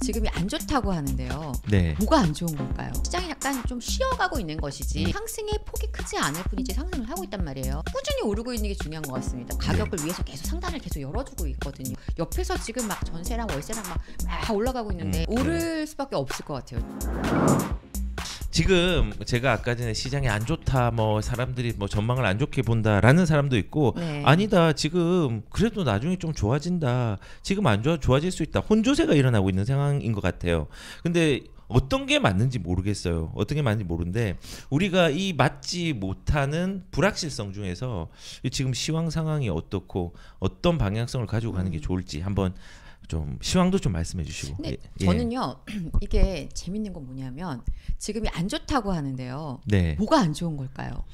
지금이 안 좋다고 하는데요. 네. 뭐가 안 좋은 걸까요? 시장이 약간 좀 쉬어가고 있는 것이지 네. 상승의 폭이 크지 않을 뿐이지 상승을 하고 있단 말이에요. 꾸준히 오르고 있는 게 중요한 것 같습니다. 네. 가격을 네. 위해서 계속 상단을 계속 열어주고 있거든요. 옆에서 지금 막 전세랑 월세랑 막, 막 올라가고 있는데 음. 네. 오를 수밖에 없을 것 같아요. 지금 제가 아까 전에 시장이 안 좋다 뭐 사람들이 뭐 전망을 안 좋게 본다라는 사람도 있고 네. 아니다 지금 그래도 나중에 좀 좋아진다 지금 안 좋아 좋아질 수 있다 혼조세가 일어나고 있는 상황인 것 같아요 근데 어떤 게 맞는지 모르겠어요. 어떤 게 맞는지 모르는데 우리가 이 맞지 못하는 불확실성 중에서 지금 시황 상황이 어떻고 어떤 방향성을 가지고 가는 게 음. 좋을지 한번 좀 시황도 좀 말씀해 주시고. 근데 예. 예. 저는요 이게 재밌는 건 뭐냐면 지금이 안 좋다고 하는데요. 네. 뭐가 안 좋은 걸까요?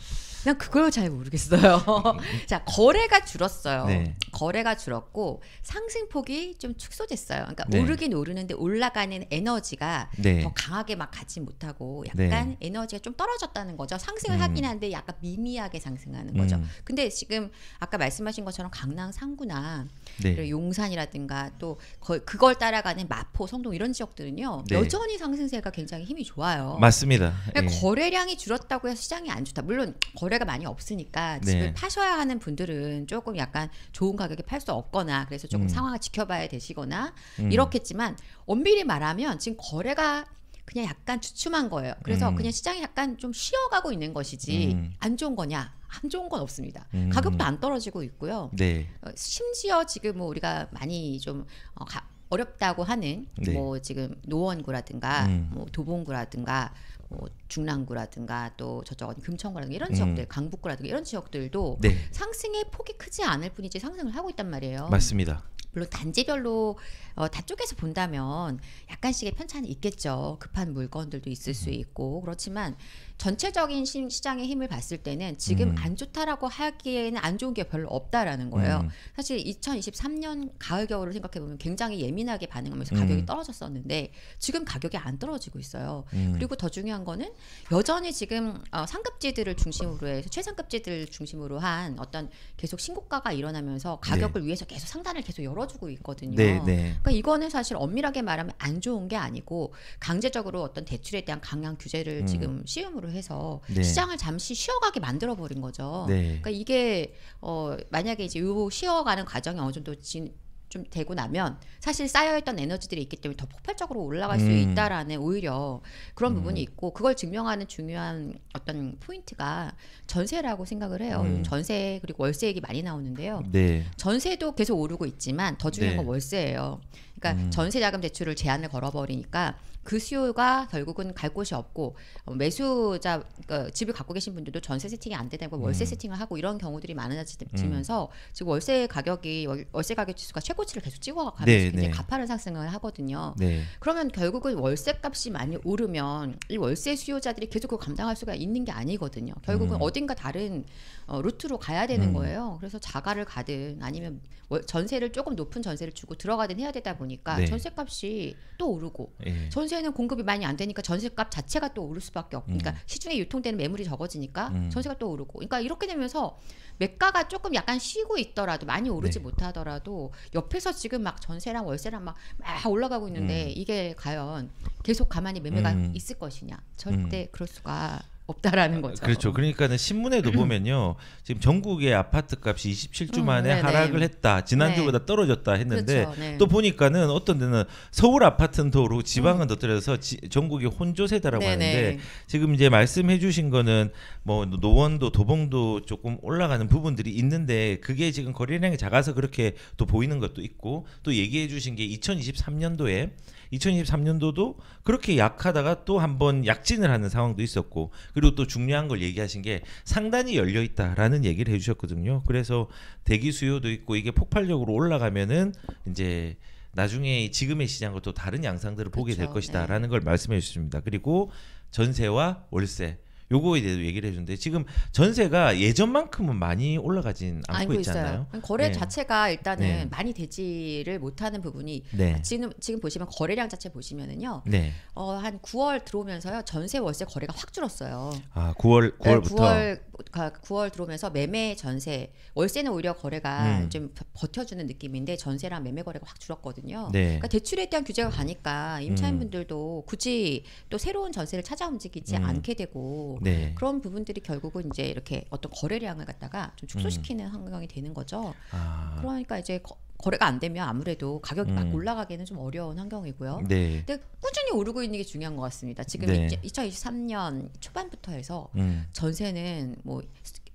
난 그걸 잘 모르겠어요. 자, 거래가 줄었어요. 네. 거래가 줄었고 상승폭이 좀 축소됐어요. 그러니까 네. 오르긴 오르는데 올라가는 에너지가 네. 더 강하게 막 가지 못하고 네. 약간 에너지가 좀 떨어졌다는 거죠. 상승을 음. 하긴 한데 약간 미미하게 상승하는 거죠. 음. 근데 지금 아까 말씀하신 것처럼 강남 상구나 그 용산이라든가 또 그걸 따라가는 마포, 성동 이런 지역들은요. 네. 여전히 상승세가 굉장히 힘이 좋아요. 맞습니다. 그 거래량이 줄었다고 해서 시장이 안 좋다. 물론 거래 거래가 많이 없으니까 집을 네. 파셔야 하는 분들은 조금 약간 좋은 가격에 팔 수 없거나 그래서 조금 음. 상황을 지켜봐야 되시거나 음. 이렇겠지만 엄밀히 말하면 지금 거래가 그냥 약간 주춤한 거예요. 그래서 음. 그냥 시장이 약간 좀 쉬어가고 있는 것이지 음. 안 좋은 거냐? 안 좋은 건 없습니다. 음. 가격도 안 떨어지고 있고요. 네. 어, 심지어 지금 뭐 우리가 많이 좀 어, 가, 어렵다고 하는 네. 뭐 지금 노원구라든가 음. 뭐 도봉구라든가 뭐 중랑구라든가 또 저쪽 어디 금천구라든가 이런 음. 지역들, 음. 강북구라든가 이런 지역들도 네. 상승의 폭이 크지 않을 뿐이지 상승을 하고 있단 말이에요. 맞습니다. 물론 단지별로 어, 다 쪼개서 본다면 약간씩의 편차는 있겠죠. 급한 물건들도 있을 수 음. 있고 그렇지만 전체적인 시, 장의 힘을 봤을 때는 지금 음. 안 좋다라고 하기에는 안 좋은 게 별로 없다라는 거예요. 음. 사실 2023년 가을 겨울을 생각해 보면 굉장히 예민하게 반응하면서 음. 가격이 음. 떨어졌었는데 지금 가격이 안 떨어지고 있어요. 음. 그리고 더 중요한 거는 여전히 지금 어, 상급지들을 중심으로 해서 최상급지들 을 중심으로 한 어떤 계속 신고가가 일어나면서 네. 가격을 네. 위해서 계속 상단을 계속 열어주고 있거든요. 네, 네. 그러니까 이거는 사실 엄밀하게 말하면 안 좋은 게 아니고 강제적으로 어떤 대출에 대한 강한 규제를 음. 지금 시음으로 제도로 해서 네. 시장을 잠시 쉬어가게 만들어 버린 거죠. 네. 그러니까 이게 어 만약에 이제 요 쉬어가는 과정이 어느 정도 진, 좀 되고 나면 사실 쌓여있던 에너지들이 있기 때문에 더 폭발적으로 올라갈 음. 수 있다라는 오히려 그런 음. 부분이 있고 그걸 증명하는 중요한 어떤 포인트가 전세라고 생각을 해요. 음. 전세 그리고 월세 얘기 많이 나오는데요. 네. 전세도 계속 오르고 있지만 더 중요한 네. 건 월세예요. 그러니까 음. 전세 자금 대출을 제한을 걸어버리니까 그 수요가 결국은 갈 곳이 없고 어, 매수자 그니까 집을 갖고 계신 분들도 전세 세팅이 안 되다고 월세 음. 세팅을 하고 이런 경우들이 많아지면서 음. 지금 월세 가격이 월세 가격 지수가 최고치를 계속 찍어가면서 네, 굉장히 네. 가파른 상승을 하거든요. 네. 그러면 결국은 월세 값이 많이 오르면 이 월세 수요자들이 계속 그걸 감당할 수가 있는 게 아니거든요. 결국은 음. 어딘가 다른 어, 루트로 가야 되는 음. 거예요. 그래서 자가를 가든 아니면 월, 전세를 조금 높은 전세를 주고 들어가든 해야 되다 보니까 네. 전세 값이 또 오르고 예. 전세 당시는 공급이 많이 안 되니까 전셋값 자체가 또 오를 수밖에 없고, 그러니까 음. 시중에 유통되는 매물이 적어지니까 음. 전세가 또 오르고, 그러니까 이렇게 되면서 매가가 조금 약간 쉬고 있더라도 많이 오르지 네. 못하더라도 옆에서 지금 막 전세랑 월세랑 막, 막 올라가고 있는데 음. 이게 과연 계속 가만히 매매가 있을 것이냐? 절대 그럴 수가 없다라는 거죠. 그렇죠. 그러니까는 신문에도 보면요. 지금 전국의 아파트 값이 27주 음, 만에 네, 네 하락을 했다. 지난주보다 네. 떨어졌다 했는데 그렇죠. 네. 또 보니까는 어떤 데는 서울 아파트는 더 오르고 지방은 음. 더 떨어져서 지, 전국이 혼조세다라고 네네. 하는데 네. 지금 이제 말씀해 주신 거는 뭐 노원도 도봉도 조금 올라가는 부분들이 있는데 그게 지금 거래량이 작아서 그렇게 또 보이는 것도 있고 또 얘기해 주신 게 2023년도에 2023년도도 그렇게 약하다가 또한번 약진을 하는 상황도 있었고 그리고 또 중요한 걸 얘기하신 게 상단이 열려 있다라는 얘기를 해주셨거든요. 그래서 대기 수요도 있고 이게 폭발적으로 올라가면은 이제 나중에 지금의 시장과 또 다른 양상들을 보게 그렇죠. 될 것이다라는 네. 걸 말씀해 주셨습니다. 그리고 전세와 월세 요거에 대해서 얘기를 해주는데 지금 전세가 예전만큼은 많이 올라가진 않고 있어요 있어요. 거래 네. 자체가 일단은 네. 많이 되지를 못하는 부분이 네. 지금 지금 보시면 거래량 자체 보시면은요. 네. 어, 한 9월 들어오면서요 전세 월세 거래가 확 줄었어요. 아 9월 9월부터 9월, 9월 들어오면서 매매 전세 월세는 오히려 거래가 음. 좀 버텨주는 느낌인데 전세랑 매매 거래가 확 줄었거든요. 네. 그러니까 대출에 대한 규제가 가니까 임차인분들도 음. 굳이 또 새로운 전세를 찾아 움직이지 음. 않게 되고 네. 그런 부분들이 결국은 이제 이렇게 어떤 거래량을 갖다가 좀 축소시키는 음. 환경이 되는 거죠. 아. 그러니까 이제 거, 거래가 안 되면 아무래도 가격이 음. 막 올라가기는 좀 어려운 환경이고요. 네. 근데 꾸준히 오르고 있는 게 중요한 것 같습니다. 지금 네. 2023년 초반부터 해서 음. 전세는 뭐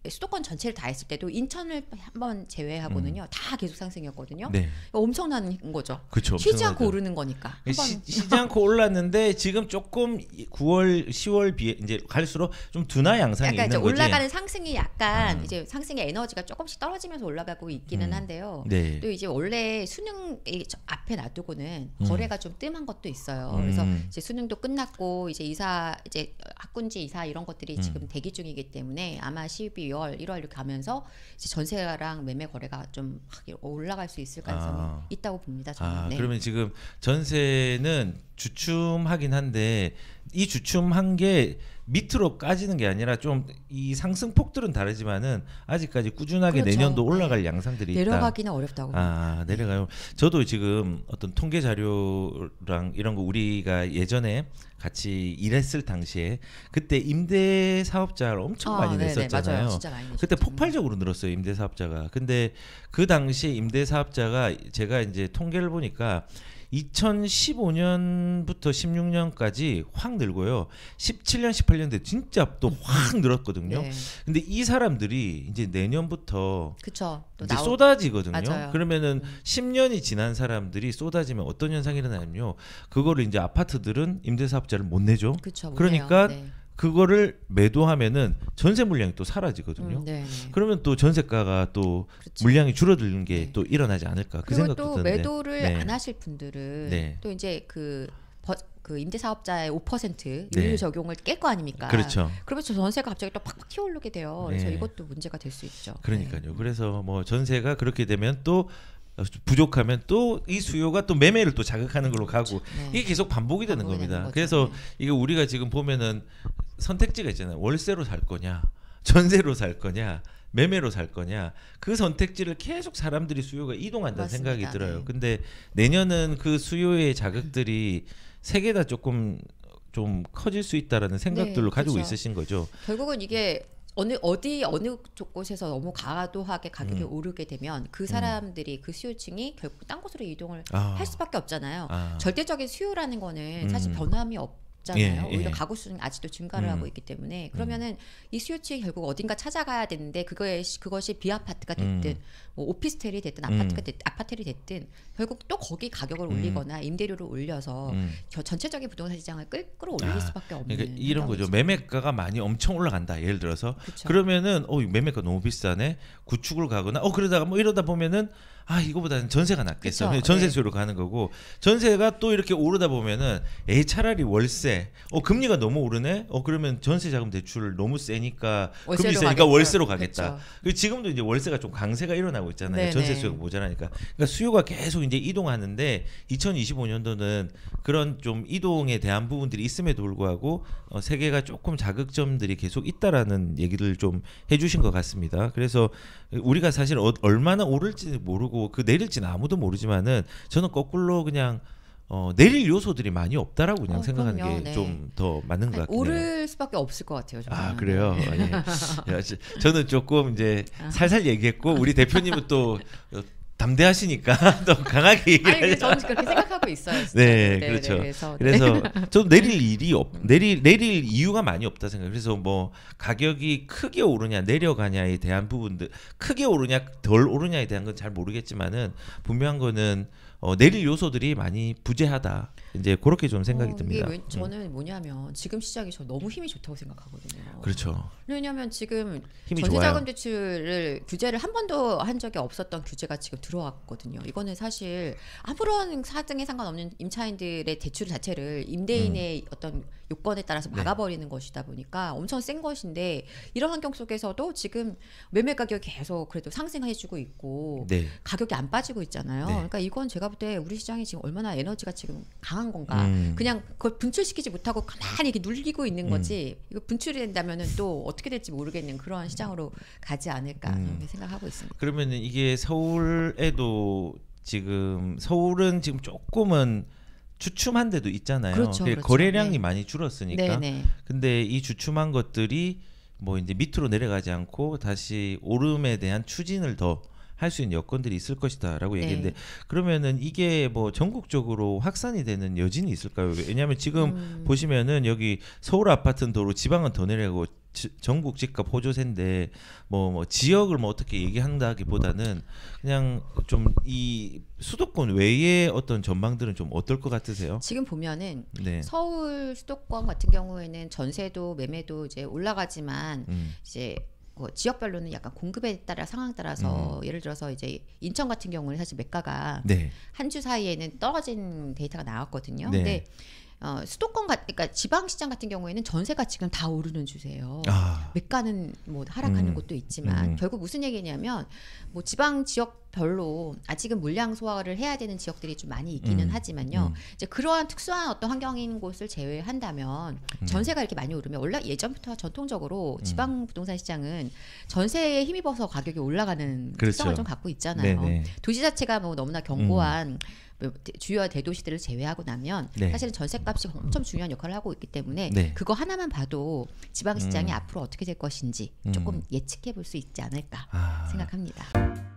수도권 전체를 다 했을 때도 인천을 한 번 제외하고는요 음. 다 계속 상승이었거든요. 네. 그러니까 엄청난 거죠. 그쵸, 쉬지 않고 오르는 거니까. 시, 쉬지 않고 올랐는데 지금 조금 9월, 10월 비에 이제 갈수록 좀 둔화 양상이 있는 거지. 올라가는 상승이 약간 음. 이제 상승의 에너지가 조금씩 떨어지면서 올라가고 있기는 음. 한데요. 네. 또 이제 원래 수능 앞에 놔두고는 음. 거래가 좀 뜸한 것도 있어요. 음. 그래서 이제 수능도 끝났고 이제 이사 이제 학군지 이사 이런 것들이 지금 대기 중이기 때문에 아마 12월 12월, 1월 이렇게 가면서 이제 전세랑 매매 거래가 좀 올라갈 수 있을 가능성이 아. 있다고 봅니다. 저는. 아, 네. 그러면 지금 전세는 주춤하긴 한데 이 주춤한 게 밑으로 까지는 게 아니라 좀 이 상승폭들은 다르지만은 아직까지 꾸준하게 그렇죠. 내년도 네. 올라갈 양상들이 내려가기는 있다. 어렵다고. 아 내려가요. 저도 지금 어떤 통계 자료랑 이런 거 우리가 예전에 같이 일했을 당시에 그때 임대 사업자를 엄청 아, 많이 냈었잖아요. 많이 그때 폭발적으로 늘었어요 임대 사업자가. 근데 그 당시 임대 사업자가 제가 이제 통계를 보니까 2015년부터 16년까지 확 늘고요. 17년, 18년 때 진짜 또 확 늘었거든요. 네. 근데 이 사람들이 이제 내년부터 그쵸, 이제 나오... 쏟아지거든요. 맞아요. 그러면은 음. 10년이 지난 사람들이 쏟아지면 어떤 현상이 일어나냐면요. 그거를 이제 아파트들은 임대사업자를 못 내죠. 그쵸, 못 그러니까 네. 그거를 매도하면은 전세 물량이 또 사라지거든요. 음, 네, 네. 그러면 또 전세가가 또 그렇죠. 물량이 줄어드는 게또 네. 일어나지 않을까 그 생각도 드는데. 매도를 네. 안 하실 분들은 네. 또 이제 그, 버, 그 임대 사업자의 5% 유류 적용을 깰 거 아닙니까? 그렇죠. 그러면 전세가 갑자기 또 팍팍 튀어오르게 돼요. 그래서 이것도 문제가 될 수 있죠. 그러니까요. 그래서 뭐 전세가 그렇게 되면 또 부족하면 또 이 수요가 또 매매를 또 자극하는 걸로 가고 그렇죠. 네. 이게 계속 반복이 되는 겁니다. 되는 그래서 네. 이게 우리가 지금 보면은 선택지가 있잖아요. 월세로 살 거냐, 전세로 살 거냐, 매매로 살 거냐 그 선택지를 계속 사람들이 수요가 이동한다는 맞습니다. 생각이 네. 들어요. 네. 근데 내년은 그 수요의 자극들이 세개다 조금 좀 커질 수 있다라는 생각들로 네, 가지고 그렇죠. 있으신 거죠. 결국은 이게 어느 어디 어느 곳에서 너무 과도하게 가격이 음. 오르게 되면 그 음. 사람들이 음. 그 수요층이 결국 딴 곳으로 이동을 아. 할 수밖에 없잖아요. 아. 절대적인 수요라는 거는 사실 음. 변함이 없. 고 없잖아요. 예, 오히려 예. 가구 수는 아직도 증가를 음. 하고 있기 때문에 그러면은 음. 이 수요층이 결국 어딘가 찾아가야 되는데 그거에 그것이 비아파트가 음. 됐든 음. 뭐 오피스텔이 됐든 아파트가 음. 됐든 아파트를 됐든 결국 또 거기 가격을 음. 올리거나 임대료를 올려서 전체적인 부동산 시장을 끌, 끌어올릴 아, 수밖에 없는 그러니까 이런 거죠. 있잖 매매가가 많이 엄청 올라간다. 예를 들어서 그쵸. 그러면은 어 매매가 너무 비싸네. 구축을 가거나 어 그러다가 뭐 이러다 보면은 아 이거보다는 전세가 낫겠어. 그쵸, 전세 수요으로 예. 가는 거고 전세가 또 이렇게 오르다 보면은 에 차라리 월세. 어 금리가 너무 오르네. 어 그러면 전세 자금 대출 너무 세니까 금리 세니까 가겠다. 월세로 가겠다. 그 지금도 이제 월세가 좀 강세가 일어나고 있잖아요. 네네. 전세 수요가 모자라니까. 그러니까 수요가 계속 이제 이동하는데 2025년도는 그런 좀 이동에 대한 부분들이 있음에도 불구하고 어, 세계가 조금 자극점들이 계속 있다라는 얘기를 좀 해주신 것 같습니다. 그래서 우리가 사실 어, 얼마나 오를지 모르고 그 내릴지는 아무도 모르지만은 저는 거꾸로 그냥 어, 내릴 요소들이 많이 없다라고 그냥 어, 생각하는 게 좀더 네. 맞는 것 같아요. 오를 수밖에 없을 것 같아요. 저는. 아 그래요. 네. 저는 조금 이제 아. 살살 얘기했고 우리 대표님은 또 담대하시니까 더 강하게 얘기하자. 저는 그렇게 생각하고 있어요. 네, 네, 네, 그렇죠. 네, 그래서, 그래서 저도 내릴 일이 없 내릴 내릴 이유가 많이 없다 생각. 그래서 뭐 가격이 크게 오르냐 내려가냐에 대한 부분들 크게 오르냐 덜 오르냐에 대한 건 잘 모르겠지만은 분명한 거는 어, 내릴 요소들이 많이 부재하다. 이제 그렇게 좀 생각이 어, 듭니다. 왜, 음. 저는 뭐냐면 지금 시작이 저 너무 힘이 좋다고 생각하거든요. 그렇죠. 왜냐하면 지금 전세자금 대출을 규제를 한 번도 한 적이 없었던 규제가 지금 두 들어왔거든요. 이거는 사실 아무런 사정에 상관없는 임차인들의 대출 자체를 임대인의 음. 어떤 요건에 따라서 네. 막아버리는 네. 것이다 보니까 엄청 센 것인데 이런 환경 속에서도 지금 매매 가격이 계속 그래도 상승해주고 있고 네. 가격이 안 빠지고 있잖아요. 네. 그러니까 이건 제가 볼 때 우리 시장이 지금 얼마나 에너지가 지금 강한 건가. 음. 그냥 그걸 분출시키지 못하고 가만히 이렇게 눌리고 있는 음. 거지. 음. 이거 분출이 된다면은 또 어떻게 될지 모르겠는 그런 시장으로 가지 않을까 음. 생각하고 있습니다. 그러면은 이게 서울에도 지금 서울은 지금 조금은 주춤한 데도 있잖아요. 그렇죠, 그렇죠. 거래량이 네. 많이 줄었으니까. 네네. 네. 근데 이 주춤한 것들이 뭐 이제 밑으로 내려가지 않고 다시 오름에 대한 추진을 더 할 수 있는 여건들이 있을 것이다라고 네. 얘기했는데 그러면은 이게 뭐 전국적으로 확산이 되는 여진이 있을까요? 왜냐하면 지금 음. 보시면은 여기 서울 아파트는 도로 지방은 더 내려가고 전국 집값 호조세인데 뭐, 뭐 지역을 뭐 어떻게 얘기한다기보다는 그냥 좀 이 수도권 외의 어떤 전망들은 좀 어떨 것 같으세요? 지금 보면은 네. 서울 수도권 같은 경우에는 전세도 매매도 이제 올라가지만 음. 이제 뭐 지역별로는 약간 공급에 따라 상황 따라서 음. 예를 들어서 이제 인천 같은 경우는 사실 매가가 네. 한주 사이에는 떨어진 데이터가 나왔거든요. 네. 근데 어, 수도권 같, 그러니까 지방 시장 같은 경우에는 전세가 지금 다 오르는 주세요. 아. 매가는 뭐 하락하는 음. 곳도 있지만 음. 결국 무슨 얘기냐면 뭐 지방 지역별로 아직은 물량 소화를 해야 되는 지역들이 좀 많이 있기는 음. 하지만요. 음. 이제 그러한 특수한 어떤 환경인 곳을 제외한다면 음. 전세가 이렇게 많이 오르면 올라 예전부터 전통적으로 음. 지방 부동산 시장은 전세에 힘입어서 가격이 올라가는 그렇죠. 특성을 좀 갖고 있잖아요. 네네. 도시 자체가 뭐 너무나 견고한 뭐 주요 대도시들을 제외하고 나면 네. 사실은 전셋값이 엄청 중요한 역할을 하고 있기 때문에 네. 그거 하나만 봐도 지방 시장이 음. 앞으로 어떻게 될 것인지 음. 조금 예측해 볼 수 있지 않을까 아. 생각합니다.